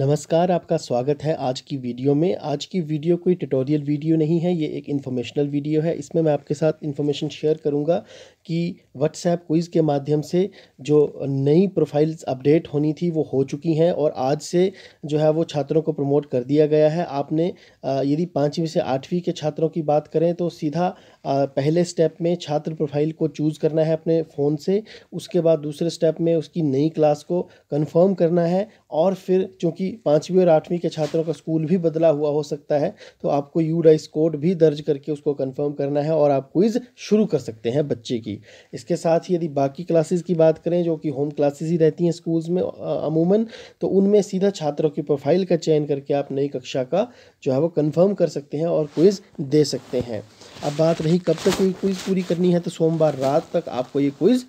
नमस्कार आपका स्वागत है आज की वीडियो में आज की वीडियो कोई ट्यूटोरियल वीडियो नहीं है ये एक इन्फॉर्मेशनल वीडियो है इसमें मैं आपके साथ इन्फॉर्मेशन शेयर करूंगा कि व्हाट्सएप क्विज़ के माध्यम से जो नई प्रोफाइल्स अपडेट होनी थी वो हो चुकी हैं और आज से जो है वो छात्रों को प्रमोट कर दिया गया है आपने यदि पाँचवीं से आठवीं के छात्रों की बात करें तो सीधा पहले स्टेप में छात्र प्रोफाइल को चूज़ करना है अपने फ़ोन से उसके बाद दूसरे स्टेप में उसकी नई क्लास को कन्फर्म करना है और फिर चूँकि पाँचवीं और आठवीं के छात्रों का स्कूल भी बदला हुआ हो सकता है तो आपको यू डाइस कोड भी दर्ज करके उसको कंफर्म करना है और आप क्विज़ शुरू कर सकते हैं बच्चे की इसके साथ ही यदि बाकी क्लासेस की बात करें जो कि होम क्लासेस ही रहती हैं स्कूल्स में अमूमन तो उनमें सीधा छात्रों की प्रोफाइल का चयन करके आप नई कक्षा का जो है वो कन्फर्म कर सकते हैं और क्विज़ दे सकते हैं अब बात रही कब तक कोई क्विज़ पूरी करनी है तो सोमवार रात तक आपको ये क्विज़